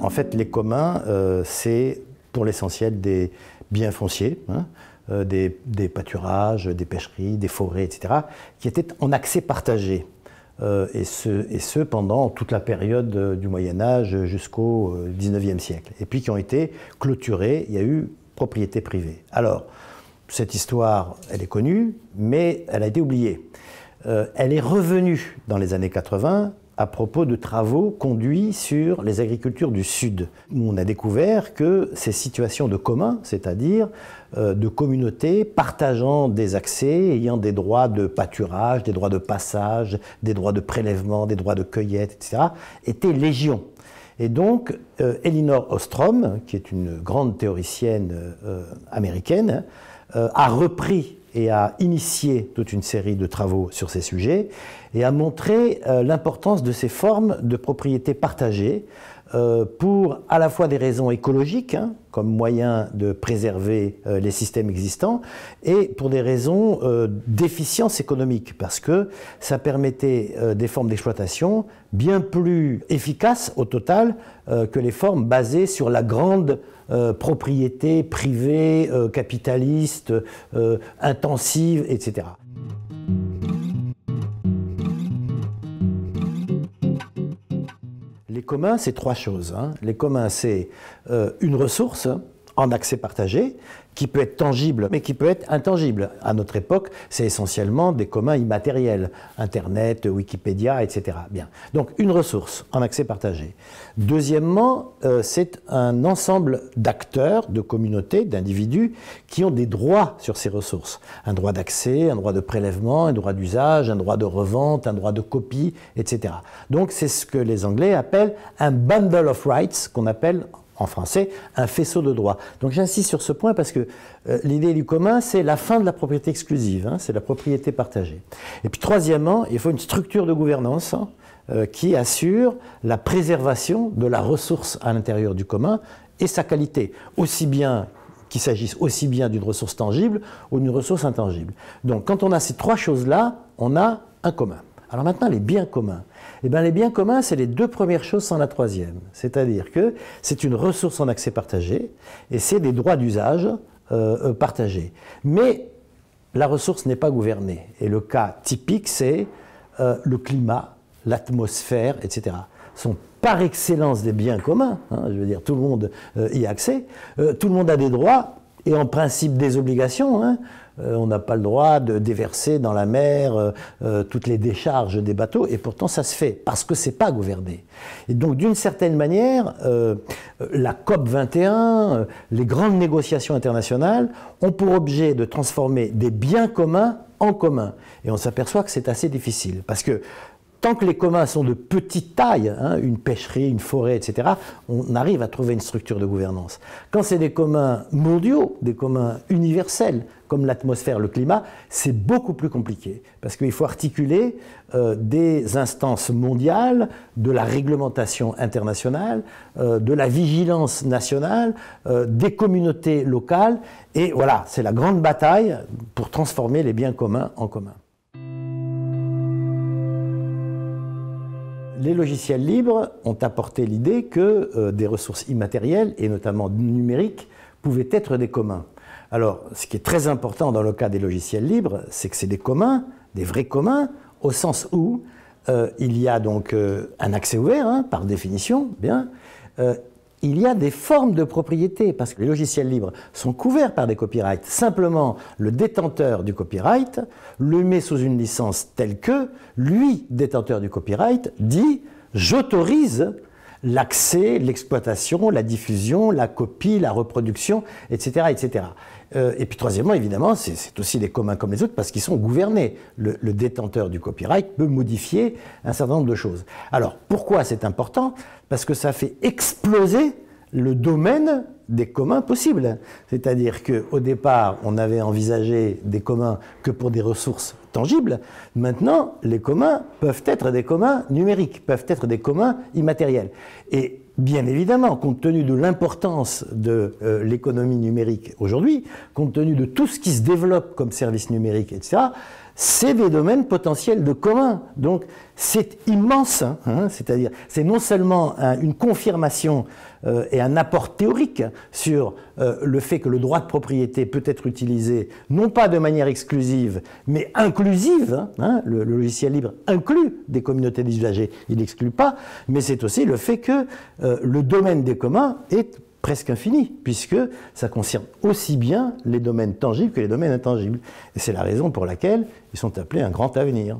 En fait, les communs, euh, c'est pour l'essentiel des biens fonciers, hein, euh, des, pâturages, des pêcheries, des forêts, etc., qui étaient en accès partagé. Euh, et, ce, pendant toute la période du Moyen Âge jusqu'au 19e siècle, et puis qui ont été clôturés, il y a eu propriété privée. Alors, cette histoire, elle est connue, mais elle a été oubliée. Euh, elle est revenue dans les années 80 à propos de travaux conduits sur les agricultures du Sud, où on a découvert que ces situations de commun, c'est-à-dire euh, de communautés partageant des accès, ayant des droits de pâturage, des droits de passage, des droits de prélèvement, des droits de cueillette, etc., étaient légion. Et donc, euh, Elinor Ostrom, qui est une grande théoricienne américaine, euh, a repris et a initié toute une série de travaux sur ces sujets et a montré euh, l'importance de ces formes de propriété partagée euh, pour à la fois des raisons écologiques, hein, comme moyen de préserver euh, les systèmes existants, et pour des raisons euh, d'efficience économique, parce que ça permettait des formes d'exploitation bien plus efficaces au total que les formes basées sur la grande propriété privée, capitaliste, intensive, etc. Les communs, c'est trois choses. Hein. Les communs, c'est euh, une ressource, en accès partagé, qui peut être tangible, mais qui peut être intangible. À notre époque, c'est essentiellement des communs immatériels, Internet, Wikipédia, etc. Bien. Donc une ressource en accès partagé. Deuxièmement, euh, c'est un ensemble d'acteurs, de communautés, d'individus qui ont des droits sur ces ressources. Un droit d'accès, un droit de prélèvement, un droit d'usage, un droit de revente, un droit de copie, etc. Donc c'est ce que les Anglais appellent un bundle of rights, qu'on appelle en français, un faisceau de droit. Donc j'insiste sur ce point parce que euh, l'idée du commun, c'est la fin de la propriété exclusive, hein, c'est la propriété partagée. Et puis troisièmement, il faut une structure de gouvernance hein, euh, qui assure la préservation de la ressource à l'intérieur du commun et sa qualité, aussi bien qu'il s'agisse aussi bien d'une ressource tangible ou d'une ressource intangible. Donc quand on a ces trois choses-là, on a un commun. Alors maintenant, les biens communs. Eh bien, les biens communs, c'est les deux premières choses sans la troisième. C'est-à-dire que c'est une ressource en accès partagé et c'est des droits d'usage euh, euh, partagés. Mais la ressource n'est pas gouvernée. Et le cas typique, c'est euh, le climat, l'atmosphère, etc. sont par excellence des biens communs. Hein, je veux dire, tout le monde y a accès. tout le monde a des droits et en principe des obligations. Hein, euh, on n'a pas le droit de déverser dans la mer euh, euh, toutes les décharges des bateaux, et pourtant ça se fait, parce que c'est pas gouverné. Et donc d'une certaine manière, la COP 21, les grandes négociations internationales ont pour objet de transformer des biens communs en communs. Et on s'aperçoit que c'est assez difficile, parce que tant que les communs sont de petite taille, hein, une pêcherie, une forêt, etc., on arrive à trouver une structure de gouvernance. Quand c'est des communs mondiaux, des communs universels, comme l'atmosphère, le climat, c'est beaucoup plus compliqué, parce qu'il faut articuler euh, des instances mondiales, de la réglementation internationale, euh, de la vigilance nationale, euh, des communautés locales, et voilà, c'est la grande bataille pour transformer les biens communs en communs. les logiciels libres ont apporté l'idée que euh, des ressources immatérielles, et notamment numériques, pouvaient être des communs. Alors, ce qui est très important dans le cas des logiciels libres, c'est que c'est des communs, des vrais communs, au sens où euh, il y a donc euh, un accès ouvert, hein, par définition, bien, il y a des formes de propriété, parce que les logiciels libres sont couverts par des copyrights. Simplement, le détenteur du copyright le met sous une licence telle que, lui, détenteur du copyright, dit j'autorise l'accès, l'exploitation, la diffusion, la copie, la reproduction, etc. etc. Euh, et puis troisièmement, évidemment, c'est aussi des communs comme les autres parce qu'ils sont gouvernés. Le, le, détenteur du copyright peut modifier un certain nombre de choses. Alors pourquoi c'est important Parce que ça fait exploser le domaine des communs possibles. C'est-à-dire qu'au départ, on avait envisagé des communs que pour des ressources tangibles. Maintenant, les communs peuvent être des communs numériques, peuvent être des communs immatériels. Et bien évidemment, compte tenu de l'importance de euh, l'économie numérique aujourd'hui, compte tenu de tout ce qui se développe comme service numérique, etc., c'est des domaines potentiels de commun. Donc c'est immense, hein, hein, c'est-à-dire c'est non seulement une confirmation euh, et un apport théorique sur euh, le fait que le droit de propriété peut être utilisé non pas de manière exclusive, mais inclusive, hein, le, logiciel libre inclut des communautés d'usagers, il n'exclut pas, mais c'est aussi le fait que euh, le domaine des communs est presque infini, puisque ça concerne aussi bien les domaines tangibles que les domaines intangibles. Et c'est la raison pour laquelle ils sont appelés un grand avenir.